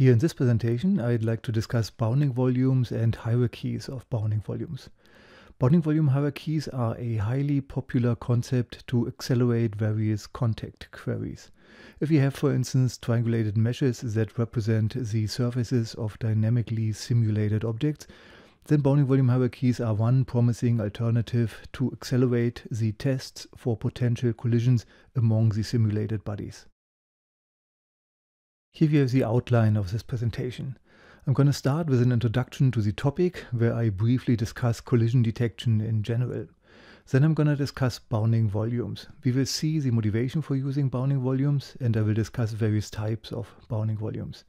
Here in this presentation, I'd like to discuss bounding volumes and hierarchies of bounding volumes. Bounding volume hierarchies are a highly popular concept to accelerate various contact queries. If you have, for instance, triangulated meshes that represent the surfaces of dynamically simulated objects, then bounding volume hierarchies are one promising alternative to accelerate the tests for potential collisions among the simulated bodies. Here we have the outline of this presentation. I'm going to start with an introduction to the topic, where I briefly discuss collision detection in general. Then I'm going to discuss bounding volumes. We will see the motivation for using bounding volumes, and I will discuss various types of bounding volumes.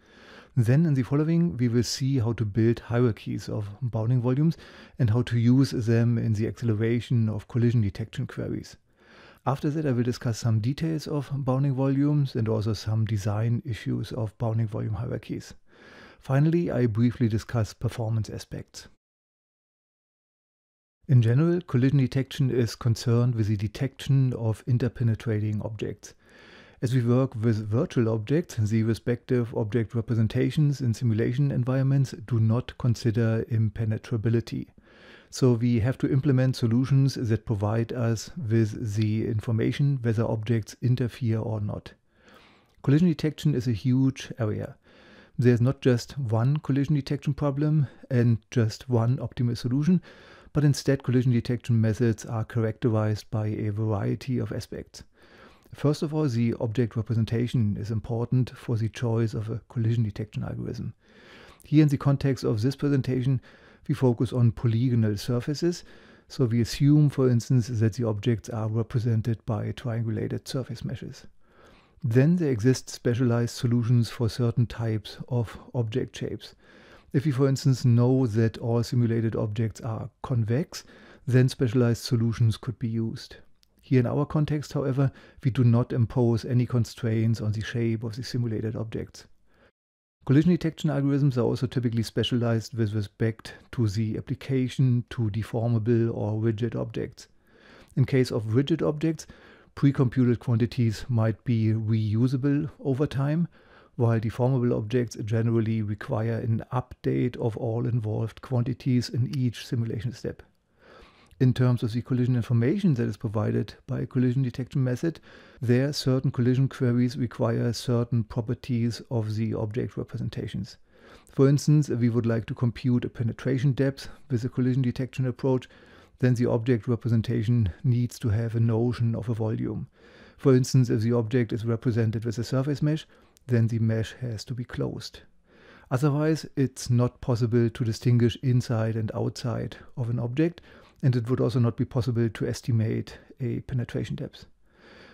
Then in the following, we will see how to build hierarchies of bounding volumes and how to use them in the acceleration of collision detection queries. After that, I will discuss some details of bounding volumes and also some design issues of bounding volume hierarchies. Finally, I briefly discuss performance aspects. In general, collision detection is concerned with the detection of interpenetrating objects. As we work with virtual objects, the respective object representations in simulation environments do not consider impenetrability. So we have to implement solutions that provide us with the information whether objects interfere or not. Collision detection is a huge area. There's not just one collision detection problem and just one optimal solution, but instead collision detection methods are characterized by a variety of aspects. First of all, the object representation is important for the choice of a collision detection algorithm. Here in the context of this presentation, we focus on polygonal surfaces. So we assume, for instance, that the objects are represented by triangulated surface meshes. Then there exist specialized solutions for certain types of object shapes. If we, for instance, know that all simulated objects are convex, then specialized solutions could be used. Here in our context, however, we do not impose any constraints on the shape of the simulated objects. Collision detection algorithms are also typically specialized with respect to the application to deformable or rigid objects. In case of rigid objects, pre-computed quantities might be reusable over time, while deformable objects generally require an update of all involved quantities in each simulation step in terms of the collision information that is provided by a collision detection method, there certain collision queries require certain properties of the object representations. For instance, if we would like to compute a penetration depth with a collision detection approach, then the object representation needs to have a notion of a volume. For instance, if the object is represented with a surface mesh, then the mesh has to be closed. Otherwise, it's not possible to distinguish inside and outside of an object, and it would also not be possible to estimate a penetration depth.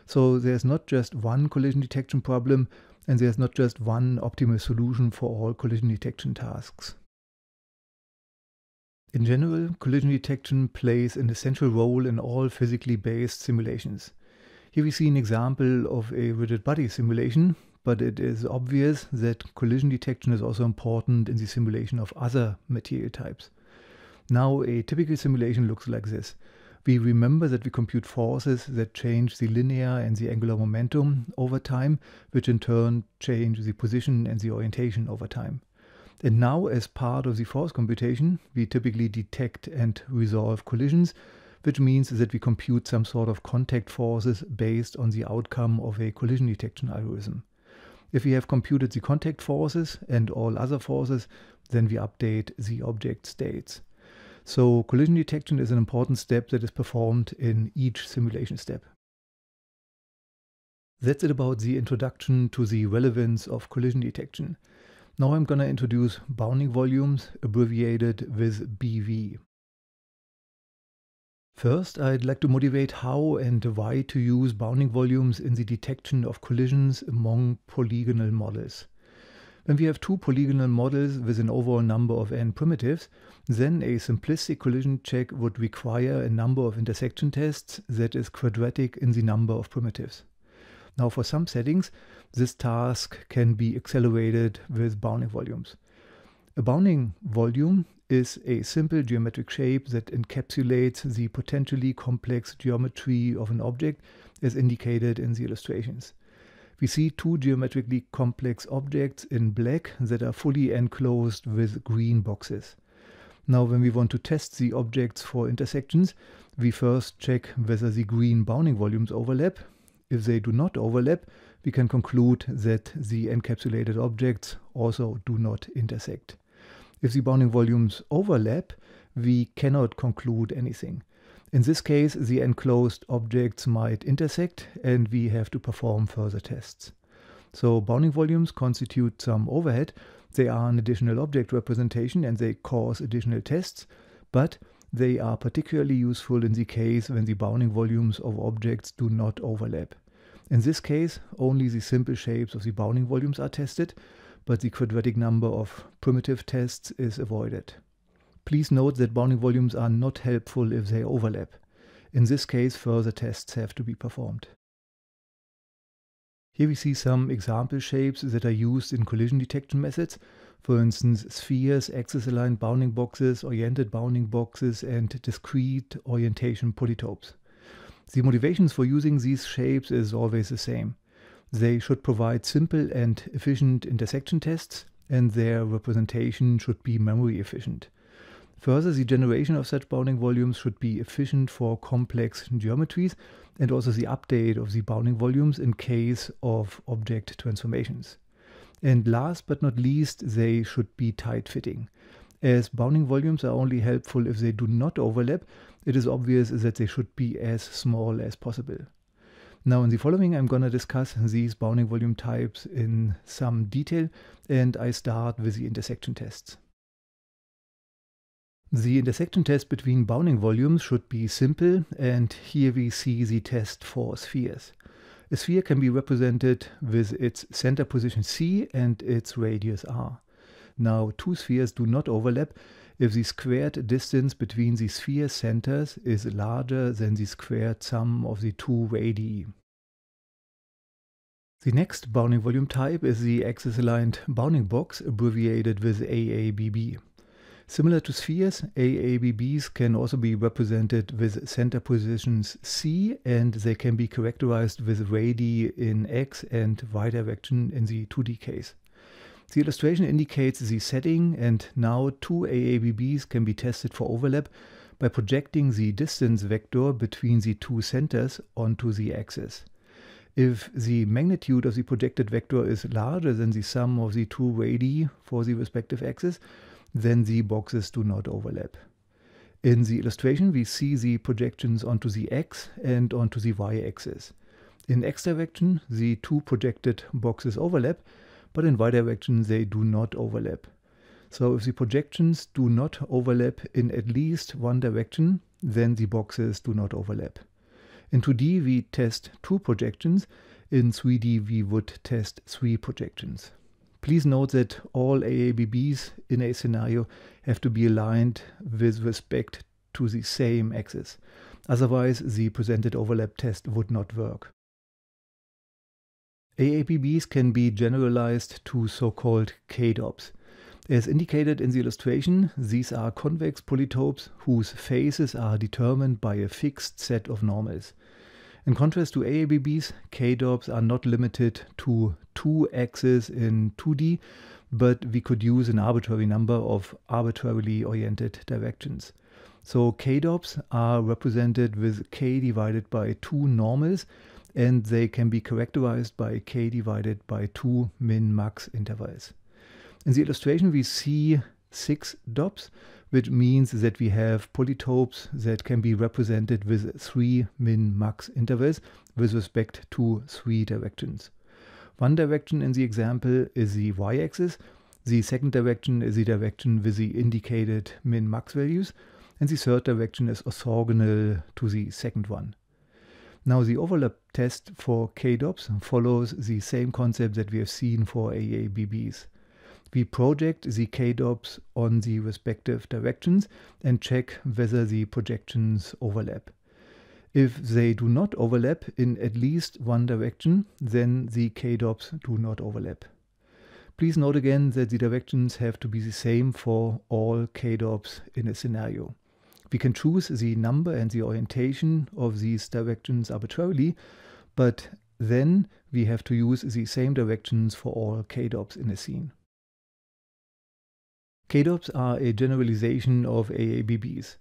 So there's not just one collision detection problem, and there's not just one optimal solution for all collision detection tasks. In general, collision detection plays an essential role in all physically based simulations. Here we see an example of a rigid body simulation, but it is obvious that collision detection is also important in the simulation of other material types. Now, a typical simulation looks like this. We remember that we compute forces that change the linear and the angular momentum over time, which in turn change the position and the orientation over time. And now, as part of the force computation, we typically detect and resolve collisions, which means that we compute some sort of contact forces based on the outcome of a collision detection algorithm. If we have computed the contact forces and all other forces, then we update the object states. So collision detection is an important step that is performed in each simulation step. That's it about the introduction to the relevance of collision detection. Now I'm going to introduce bounding volumes, abbreviated with BV. First, I'd like to motivate how and why to use bounding volumes in the detection of collisions among polygonal models. When we have two polygonal models with an overall number of n primitives, then a simplistic collision check would require a number of intersection tests that is quadratic in the number of primitives. Now for some settings, this task can be accelerated with bounding volumes. A bounding volume is a simple geometric shape that encapsulates the potentially complex geometry of an object as indicated in the illustrations. We see two geometrically complex objects in black that are fully enclosed with green boxes. Now when we want to test the objects for intersections, we first check whether the green bounding volumes overlap. If they do not overlap, we can conclude that the encapsulated objects also do not intersect. If the bounding volumes overlap, we cannot conclude anything. In this case, the enclosed objects might intersect and we have to perform further tests. So bounding volumes constitute some overhead, they are an additional object representation and they cause additional tests, but they are particularly useful in the case when the bounding volumes of objects do not overlap. In this case, only the simple shapes of the bounding volumes are tested, but the quadratic number of primitive tests is avoided. Please note that bounding volumes are not helpful if they overlap. In this case, further tests have to be performed. Here we see some example shapes that are used in collision detection methods, for instance spheres, axis-aligned bounding boxes, oriented bounding boxes, and discrete orientation polytopes. The motivations for using these shapes is always the same. They should provide simple and efficient intersection tests, and their representation should be memory efficient. Further, the generation of such bounding volumes should be efficient for complex geometries and also the update of the bounding volumes in case of object transformations. And last but not least, they should be tight-fitting. As bounding volumes are only helpful if they do not overlap, it is obvious that they should be as small as possible. Now in the following I'm gonna discuss these bounding volume types in some detail and I start with the intersection tests. The intersection test between bounding volumes should be simple, and here we see the test for spheres. A sphere can be represented with its center position c and its radius r. Now, two spheres do not overlap if the squared distance between the sphere centers is larger than the squared sum of the two radii. The next bounding volume type is the axis-aligned bounding box, abbreviated with AABB. Similar to spheres, AABBs can also be represented with center positions C and they can be characterized with radii in X and Y direction in the 2D case. The illustration indicates the setting and now two AABBs can be tested for overlap by projecting the distance vector between the two centers onto the axis. If the magnitude of the projected vector is larger than the sum of the two radii for the respective axes, then the boxes do not overlap. In the illustration, we see the projections onto the x and onto the y-axis. In x direction, the two projected boxes overlap, but in y direction, they do not overlap. So if the projections do not overlap in at least one direction, then the boxes do not overlap. In 2D, we test two projections. In 3D, we would test three projections. Please note that all AABBs in a scenario have to be aligned with respect to the same axis. Otherwise, the presented overlap test would not work. AABBs can be generalized to so-called k k-dops. As indicated in the illustration, these are convex polytopes whose faces are determined by a fixed set of normals. In contrast to AABBs, KDOPs are not limited to two axes in 2D, but we could use an arbitrary number of arbitrarily oriented directions. So KDOPs are represented with K divided by two normals, and they can be characterized by K divided by two min-max intervals. In the illustration, we see six DOPs, which means that we have polytopes that can be represented with three min-max intervals with respect to three directions. One direction in the example is the y-axis, the second direction is the direction with the indicated min-max values, and the third direction is orthogonal to the second one. Now the overlap test for KDOPS follows the same concept that we have seen for AABBs we project the k k-dops on the respective directions and check whether the projections overlap. If they do not overlap in at least one direction, then the k k-dops do not overlap. Please note again that the directions have to be the same for all k k-dops in a scenario. We can choose the number and the orientation of these directions arbitrarily, but then we have to use the same directions for all k k-dops in a scene. KDOPs are a generalization of AABBs.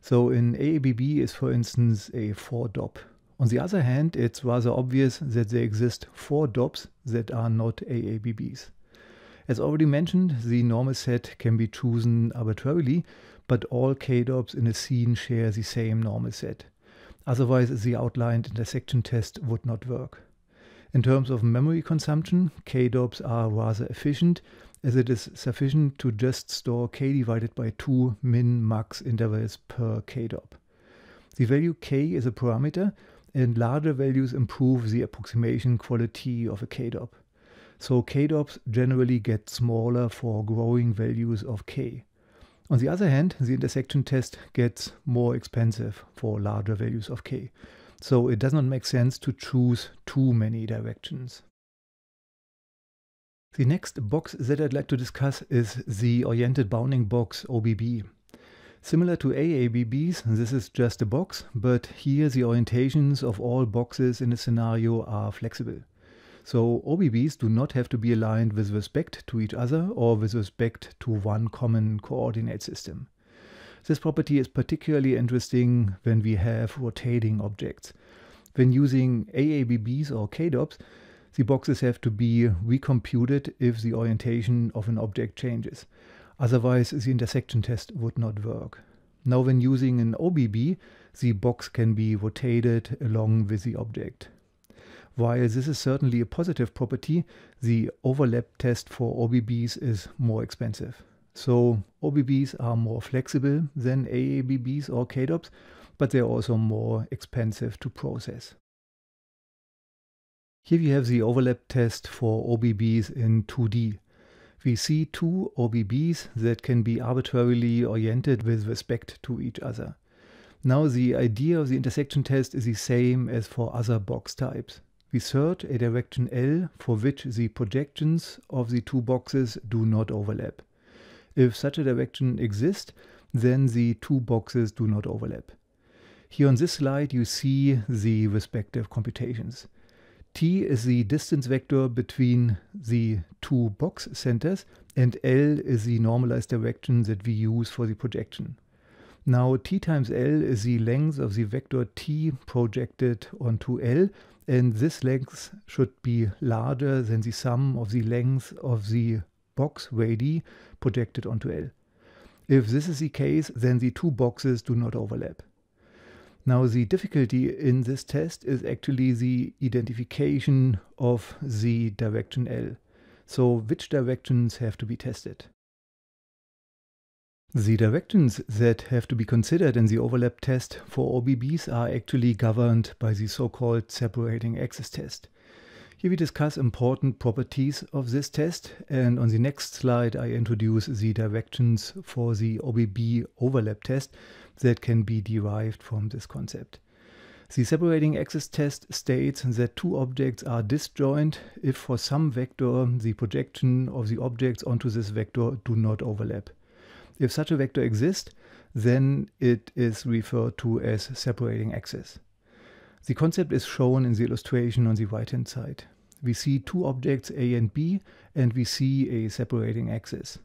So an AABB is, for instance, a 4-DOP. On the other hand, it's rather obvious that there exist 4 DOPs that are not AABBs. As already mentioned, the normal set can be chosen arbitrarily, but all KDOPs in a scene share the same normal set. Otherwise, the outlined intersection test would not work. In terms of memory consumption, KDOPs are rather efficient as it is sufficient to just store k divided by 2 min max intervals per k-dop, The value k is a parameter and larger values improve the approximation quality of a k-dop. So k-dops generally get smaller for growing values of k. On the other hand, the intersection test gets more expensive for larger values of k. So it does not make sense to choose too many directions. The next box that I'd like to discuss is the Oriented Bounding Box OBB. Similar to AABBs, this is just a box, but here the orientations of all boxes in a scenario are flexible. So OBBs do not have to be aligned with respect to each other or with respect to one common coordinate system. This property is particularly interesting when we have rotating objects. When using AABBs or KDOPs, the boxes have to be recomputed if the orientation of an object changes. Otherwise, the intersection test would not work. Now when using an OBB, the box can be rotated along with the object. While this is certainly a positive property, the overlap test for OBBs is more expensive. So OBBs are more flexible than AABBs or KDOPs, but they're also more expensive to process. Here we have the overlap test for OBBs in 2D. We see two OBBs that can be arbitrarily oriented with respect to each other. Now the idea of the intersection test is the same as for other box types. We search a direction L for which the projections of the two boxes do not overlap. If such a direction exists, then the two boxes do not overlap. Here on this slide you see the respective computations. T is the distance vector between the two box centers and L is the normalized direction that we use for the projection. Now T times L is the length of the vector T projected onto L and this length should be larger than the sum of the length of the box radii projected onto L. If this is the case, then the two boxes do not overlap. Now the difficulty in this test is actually the identification of the direction L. So which directions have to be tested? The directions that have to be considered in the overlap test for OBBs are actually governed by the so-called separating axis test. Here we discuss important properties of this test and on the next slide I introduce the directions for the OBB overlap test that can be derived from this concept. The separating axis test states that two objects are disjoint if for some vector the projection of the objects onto this vector do not overlap. If such a vector exists, then it is referred to as separating axis. The concept is shown in the illustration on the right hand side. We see two objects A and B and we see a separating axis.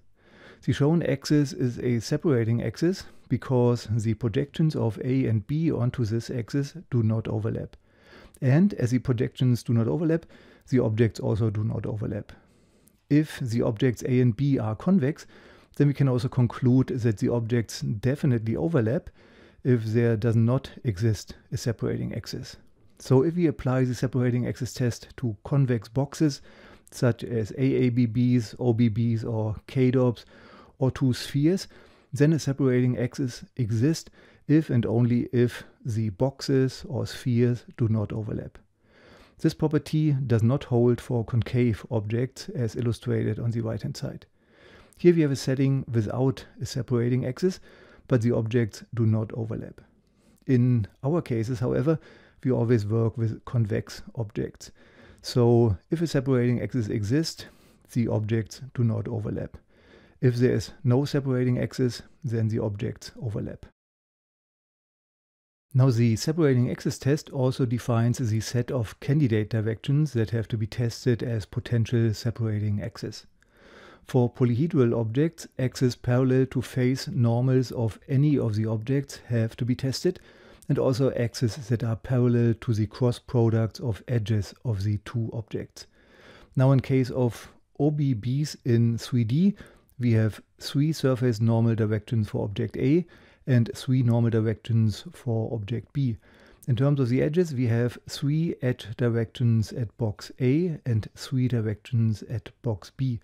The shown axis is a separating axis because the projections of A and B onto this axis do not overlap. And as the projections do not overlap, the objects also do not overlap. If the objects A and B are convex, then we can also conclude that the objects definitely overlap if there does not exist a separating axis. So if we apply the separating axis test to convex boxes, such as AABBs, OBBs, or KDOBs, or two spheres, then a separating axis exists if and only if the boxes or spheres do not overlap. This property does not hold for concave objects as illustrated on the right hand side. Here we have a setting without a separating axis, but the objects do not overlap. In our cases, however, we always work with convex objects. So if a separating axis exists, the objects do not overlap. If there is no separating axis, then the objects overlap. Now the separating axis test also defines the set of candidate directions that have to be tested as potential separating axes. For polyhedral objects, axes parallel to face normals of any of the objects have to be tested, and also axes that are parallel to the cross products of edges of the two objects. Now in case of OBBs in 3D, we have three surface normal directions for object A and three normal directions for object B. In terms of the edges, we have three edge directions at box A and three directions at box B.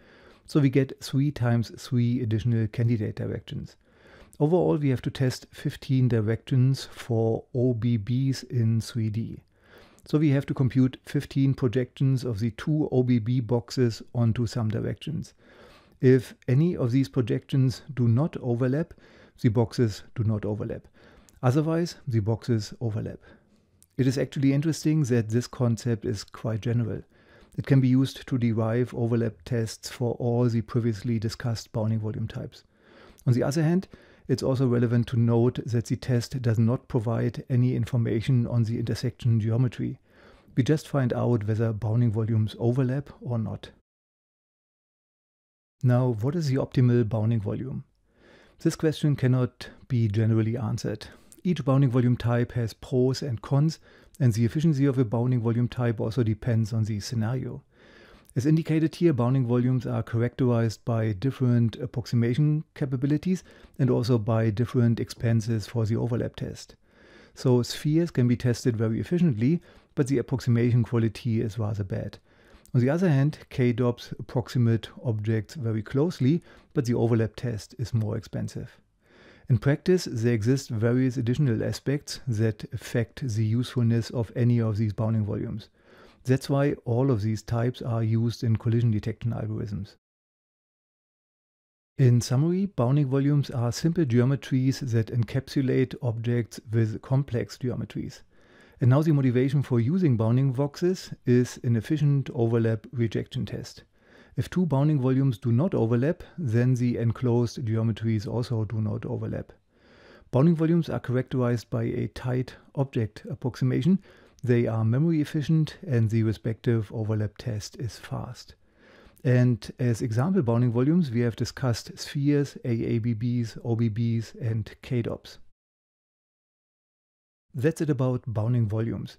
So we get 3 times 3 additional candidate directions. Overall, we have to test 15 directions for OBBs in 3D. So we have to compute 15 projections of the two OBB boxes onto some directions. If any of these projections do not overlap, the boxes do not overlap. Otherwise, the boxes overlap. It is actually interesting that this concept is quite general. It can be used to derive overlap tests for all the previously discussed bounding volume types. On the other hand, it's also relevant to note that the test does not provide any information on the intersection geometry. We just find out whether bounding volumes overlap or not. Now, what is the optimal bounding volume? This question cannot be generally answered. Each bounding volume type has pros and cons, and the efficiency of a bounding volume type also depends on the scenario. As indicated here, bounding volumes are characterized by different approximation capabilities and also by different expenses for the overlap test. So spheres can be tested very efficiently, but the approximation quality is rather bad. On the other hand, KDOPS approximate objects very closely, but the overlap test is more expensive. In practice, there exist various additional aspects that affect the usefulness of any of these bounding volumes. That's why all of these types are used in collision detection algorithms. In summary, bounding volumes are simple geometries that encapsulate objects with complex geometries. And now the motivation for using bounding boxes is an efficient overlap rejection test. If two bounding volumes do not overlap, then the enclosed geometries also do not overlap. Bounding volumes are characterized by a tight object approximation, they are memory efficient, and the respective overlap test is fast. And as example bounding volumes, we have discussed spheres, AABBs, OBBs, and KDOPs. That's it about bounding volumes.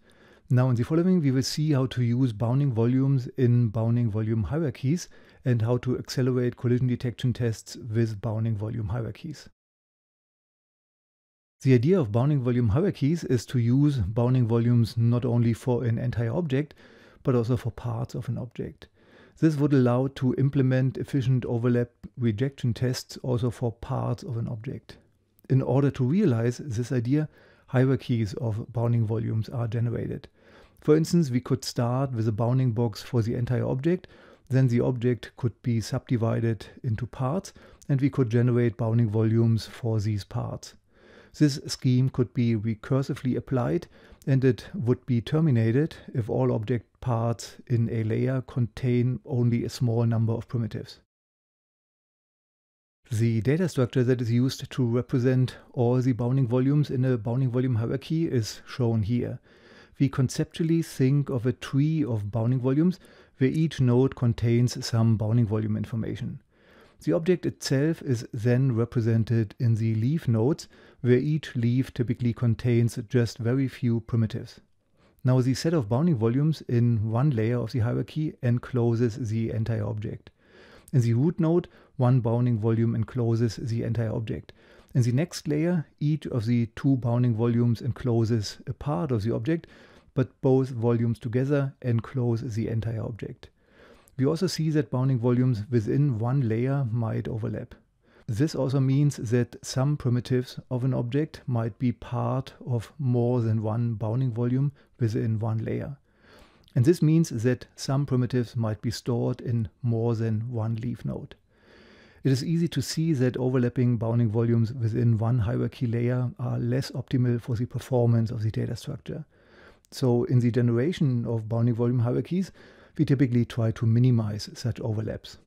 Now in the following we will see how to use bounding volumes in bounding volume hierarchies and how to accelerate collision detection tests with bounding volume hierarchies. The idea of bounding volume hierarchies is to use bounding volumes not only for an entire object but also for parts of an object. This would allow to implement efficient overlap rejection tests also for parts of an object. In order to realize this idea, hierarchies of bounding volumes are generated. For instance, we could start with a bounding box for the entire object, then the object could be subdivided into parts and we could generate bounding volumes for these parts. This scheme could be recursively applied and it would be terminated if all object parts in a layer contain only a small number of primitives. The data structure that is used to represent all the bounding volumes in a bounding volume hierarchy is shown here we conceptually think of a tree of bounding volumes where each node contains some bounding volume information. The object itself is then represented in the leaf nodes, where each leaf typically contains just very few primitives. Now the set of bounding volumes in one layer of the hierarchy encloses the entire object. In the root node, one bounding volume encloses the entire object, in the next layer, each of the two bounding volumes encloses a part of the object, but both volumes together enclose the entire object. We also see that bounding volumes within one layer might overlap. This also means that some primitives of an object might be part of more than one bounding volume within one layer. And this means that some primitives might be stored in more than one leaf node. It is easy to see that overlapping bounding volumes within one hierarchy layer are less optimal for the performance of the data structure. So in the generation of bounding volume hierarchies, we typically try to minimize such overlaps.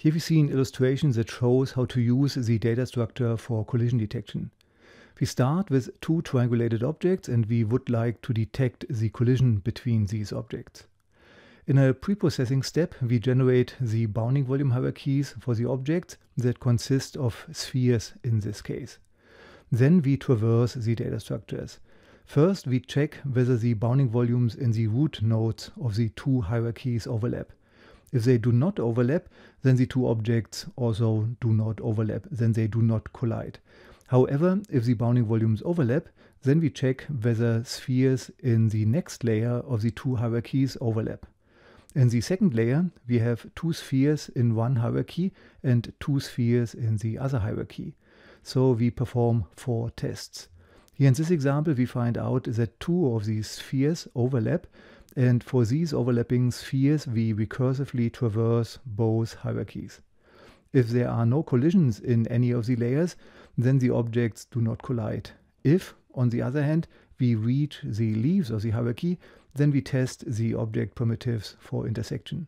Here we see an illustration that shows how to use the data structure for collision detection. We start with two triangulated objects and we would like to detect the collision between these objects. In a pre-processing step, we generate the bounding volume hierarchies for the objects that consist of spheres in this case. Then we traverse the data structures. First, we check whether the bounding volumes in the root nodes of the two hierarchies overlap. If they do not overlap, then the two objects also do not overlap, then they do not collide. However, if the bounding volumes overlap, then we check whether spheres in the next layer of the two hierarchies overlap. In the second layer, we have two spheres in one hierarchy and two spheres in the other hierarchy. So we perform four tests. Here in this example, we find out that two of these spheres overlap, and for these overlapping spheres, we recursively traverse both hierarchies. If there are no collisions in any of the layers, then the objects do not collide. If, on the other hand, we reach the leaves of the hierarchy, then we test the object primitives for intersection.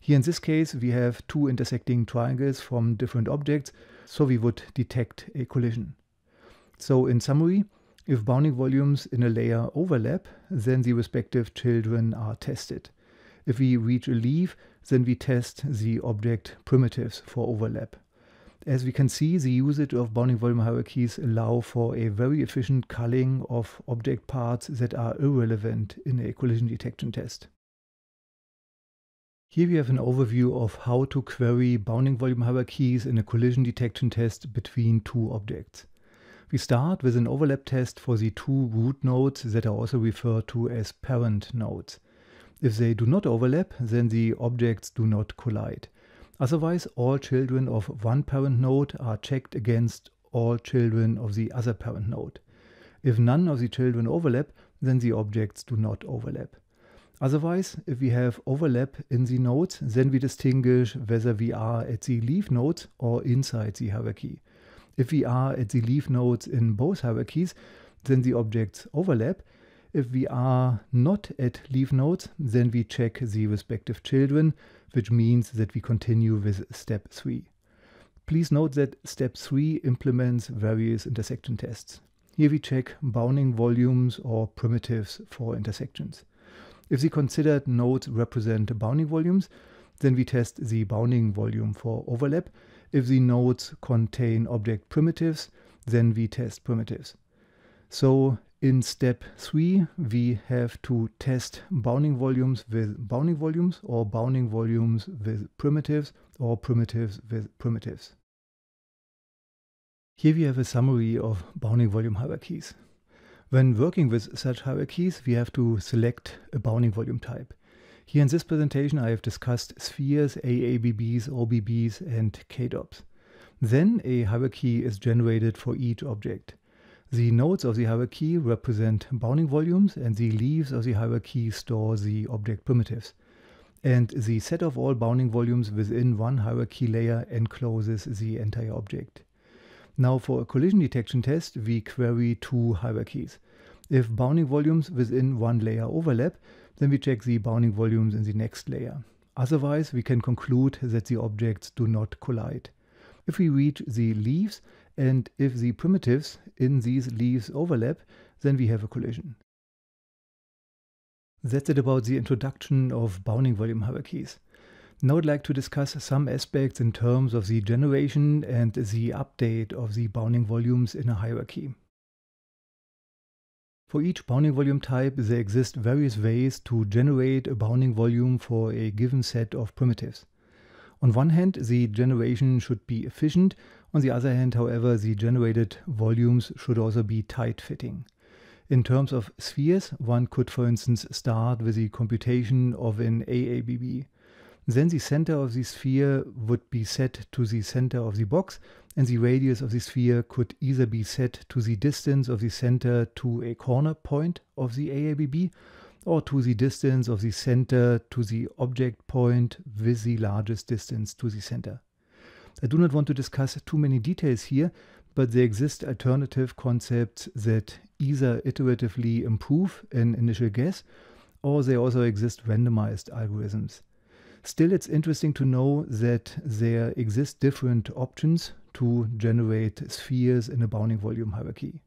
Here in this case, we have two intersecting triangles from different objects, so we would detect a collision. So in summary, if bounding volumes in a layer overlap, then the respective children are tested. If we reach a leaf, then we test the object primitives for overlap. As we can see, the usage of bounding volume hierarchies allow for a very efficient culling of object parts that are irrelevant in a collision detection test. Here we have an overview of how to query bounding volume hierarchies in a collision detection test between two objects. We start with an overlap test for the two root nodes that are also referred to as parent nodes. If they do not overlap, then the objects do not collide. Otherwise, all children of one parent node are checked against all children of the other parent node. If none of the children overlap, then the objects do not overlap. Otherwise, if we have overlap in the nodes, then we distinguish whether we are at the leaf nodes or inside the hierarchy. If we are at the leaf nodes in both hierarchies, then the objects overlap. If we are not at leaf nodes, then we check the respective children which means that we continue with step three. Please note that step three implements various intersection tests. Here we check bounding volumes or primitives for intersections. If the considered nodes represent bounding volumes, then we test the bounding volume for overlap. If the nodes contain object primitives, then we test primitives. So in step 3, we have to test bounding volumes with bounding volumes or bounding volumes with primitives or primitives with primitives. Here we have a summary of bounding volume hierarchies. When working with such hierarchies, we have to select a bounding volume type. Here in this presentation, I have discussed spheres, AABBs, OBBs, and KDOPs. Then a hierarchy is generated for each object. The nodes of the hierarchy represent bounding volumes and the leaves of the hierarchy store the object primitives. And the set of all bounding volumes within one hierarchy layer encloses the entire object. Now for a collision detection test, we query two hierarchies. If bounding volumes within one layer overlap, then we check the bounding volumes in the next layer. Otherwise, we can conclude that the objects do not collide. If we reach the leaves, and if the primitives in these leaves overlap, then we have a collision. That's it about the introduction of bounding volume hierarchies. Now I'd like to discuss some aspects in terms of the generation and the update of the bounding volumes in a hierarchy. For each bounding volume type, there exist various ways to generate a bounding volume for a given set of primitives. On one hand, the generation should be efficient. On the other hand, however, the generated volumes should also be tight-fitting. In terms of spheres, one could, for instance, start with the computation of an AABB. Then the center of the sphere would be set to the center of the box, and the radius of the sphere could either be set to the distance of the center to a corner point of the AABB, or to the distance of the center to the object point with the largest distance to the center. I do not want to discuss too many details here, but there exist alternative concepts that either iteratively improve an initial guess or they also exist randomized algorithms. Still, it's interesting to know that there exist different options to generate spheres in a bounding volume hierarchy.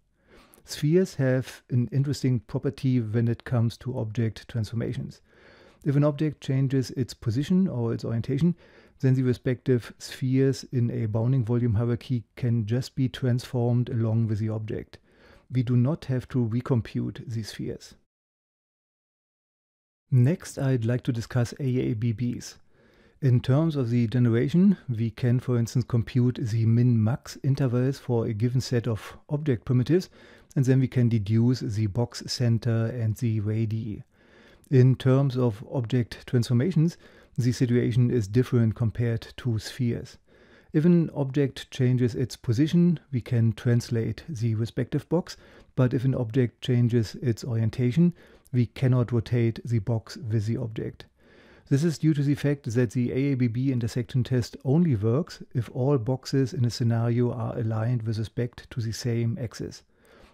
Spheres have an interesting property when it comes to object transformations. If an object changes its position or its orientation, then the respective spheres in a bounding volume hierarchy can just be transformed along with the object. We do not have to recompute these spheres. Next, I'd like to discuss AABBs. In terms of the generation, we can, for instance, compute the min-max intervals for a given set of object primitives, and then we can deduce the box center and the radii. In terms of object transformations, the situation is different compared to spheres. If an object changes its position, we can translate the respective box, but if an object changes its orientation, we cannot rotate the box with the object. This is due to the fact that the AABB intersection test only works if all boxes in a scenario are aligned with respect to the same axis.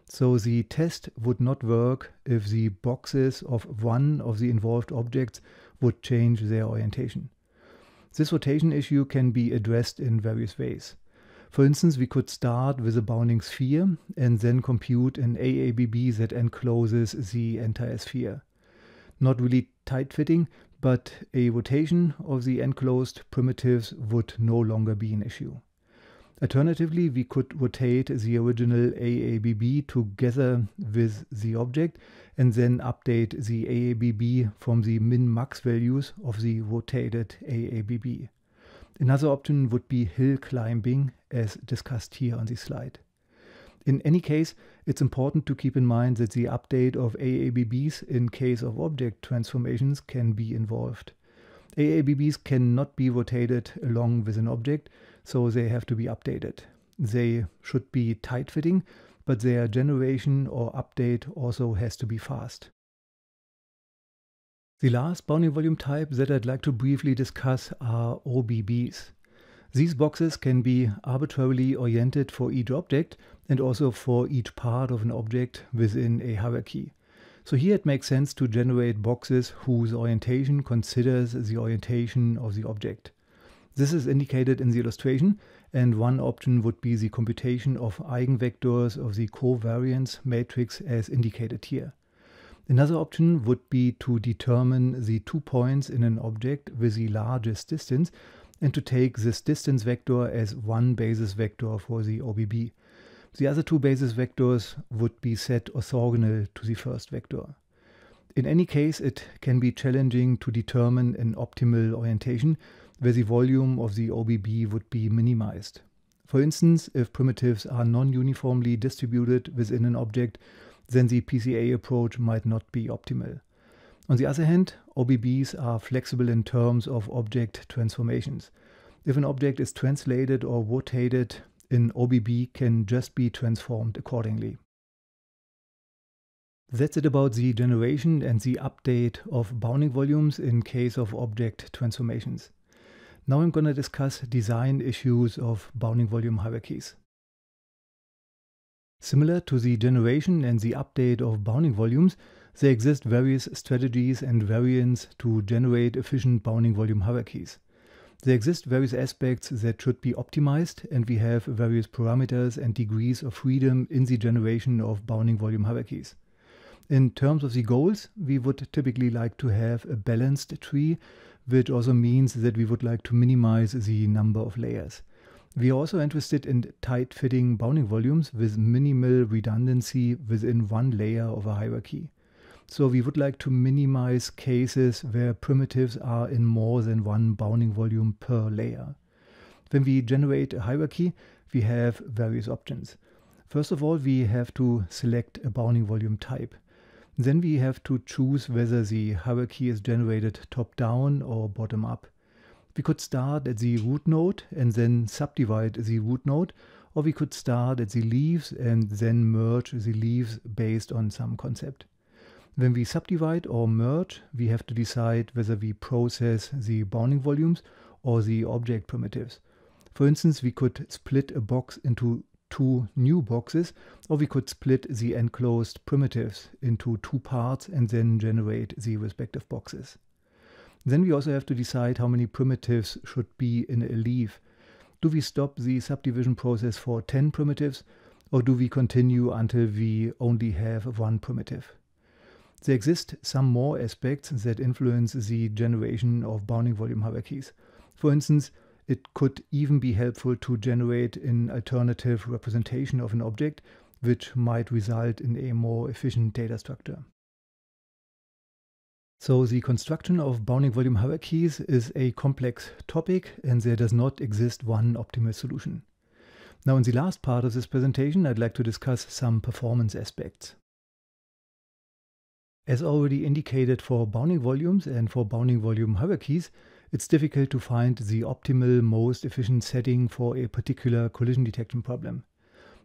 So the test would not work if the boxes of one of the involved objects would change their orientation. This rotation issue can be addressed in various ways. For instance, we could start with a bounding sphere and then compute an AABB that encloses the entire sphere. Not really tight-fitting, but a rotation of the enclosed primitives would no longer be an issue. Alternatively, we could rotate the original AABB together with the object and then update the AABB from the min-max values of the rotated AABB. Another option would be hill climbing as discussed here on the slide. In any case, it's important to keep in mind that the update of AABBs in case of object transformations can be involved. AABBs cannot be rotated along with an object, so they have to be updated. They should be tight-fitting, but their generation or update also has to be fast. The last bounding volume type that I'd like to briefly discuss are OBBs. These boxes can be arbitrarily oriented for each object and also for each part of an object within a hierarchy. So here it makes sense to generate boxes whose orientation considers the orientation of the object. This is indicated in the illustration and one option would be the computation of eigenvectors of the covariance matrix as indicated here. Another option would be to determine the two points in an object with the largest distance and to take this distance vector as one basis vector for the OBB. The other two basis vectors would be set orthogonal to the first vector. In any case, it can be challenging to determine an optimal orientation where the volume of the OBB would be minimized. For instance, if primitives are non-uniformly distributed within an object, then the PCA approach might not be optimal. On the other hand, OBBs are flexible in terms of object transformations. If an object is translated or rotated, an OBB can just be transformed accordingly. That's it about the generation and the update of bounding volumes in case of object transformations. Now I'm going to discuss design issues of bounding volume hierarchies. Similar to the generation and the update of bounding volumes, there exist various strategies and variants to generate efficient bounding volume hierarchies. There exist various aspects that should be optimized, and we have various parameters and degrees of freedom in the generation of bounding volume hierarchies. In terms of the goals, we would typically like to have a balanced tree, which also means that we would like to minimize the number of layers. We are also interested in tight-fitting bounding volumes with minimal redundancy within one layer of a hierarchy. So we would like to minimize cases where primitives are in more than one bounding volume per layer. When we generate a hierarchy, we have various options. First of all, we have to select a bounding volume type. Then we have to choose whether the hierarchy is generated top-down or bottom-up. We could start at the root node and then subdivide the root node, or we could start at the leaves and then merge the leaves based on some concept. When we subdivide or merge, we have to decide whether we process the bounding volumes or the object primitives. For instance, we could split a box into two new boxes, or we could split the enclosed primitives into two parts and then generate the respective boxes. Then we also have to decide how many primitives should be in a leaf. Do we stop the subdivision process for 10 primitives, or do we continue until we only have one primitive? There exist some more aspects that influence the generation of bounding volume hierarchies. keys. For instance, it could even be helpful to generate an alternative representation of an object, which might result in a more efficient data structure. So the construction of bounding volume hierarchies is a complex topic and there does not exist one optimal solution. Now in the last part of this presentation, I'd like to discuss some performance aspects. As already indicated for bounding volumes and for bounding volume hierarchies, it's difficult to find the optimal, most efficient setting for a particular collision detection problem.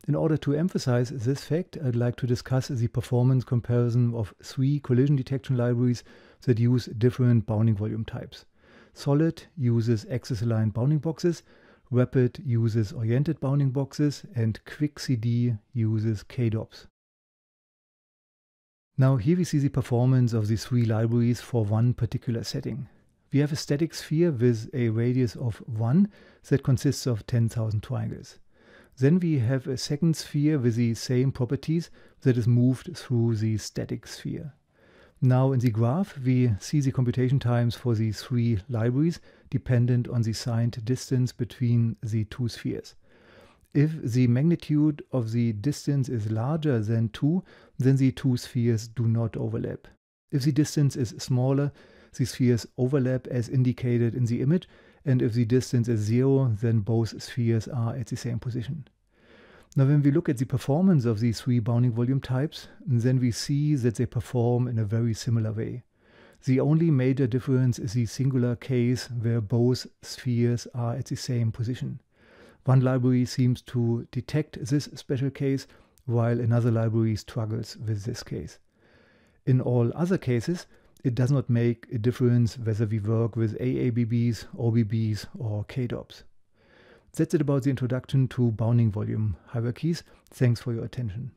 In order to emphasize this fact, I'd like to discuss the performance comparison of three collision detection libraries that use different bounding volume types. Solid uses axis-aligned bounding boxes, Rapid uses oriented bounding boxes, and QuickCD uses KDOPS. Now here we see the performance of the three libraries for one particular setting. We have a static sphere with a radius of 1 that consists of 10,000 triangles. Then we have a second sphere with the same properties that is moved through the static sphere. Now in the graph, we see the computation times for these three libraries dependent on the signed distance between the two spheres. If the magnitude of the distance is larger than 2, then the two spheres do not overlap. If the distance is smaller, the spheres overlap as indicated in the image, and if the distance is zero, then both spheres are at the same position. Now when we look at the performance of these three bounding volume types, then we see that they perform in a very similar way. The only major difference is the singular case where both spheres are at the same position. One library seems to detect this special case, while another library struggles with this case. In all other cases, it does not make a difference whether we work with AABBs, OBBs, or KDOPs. That's it about the introduction to bounding volume hierarchies. Thanks for your attention.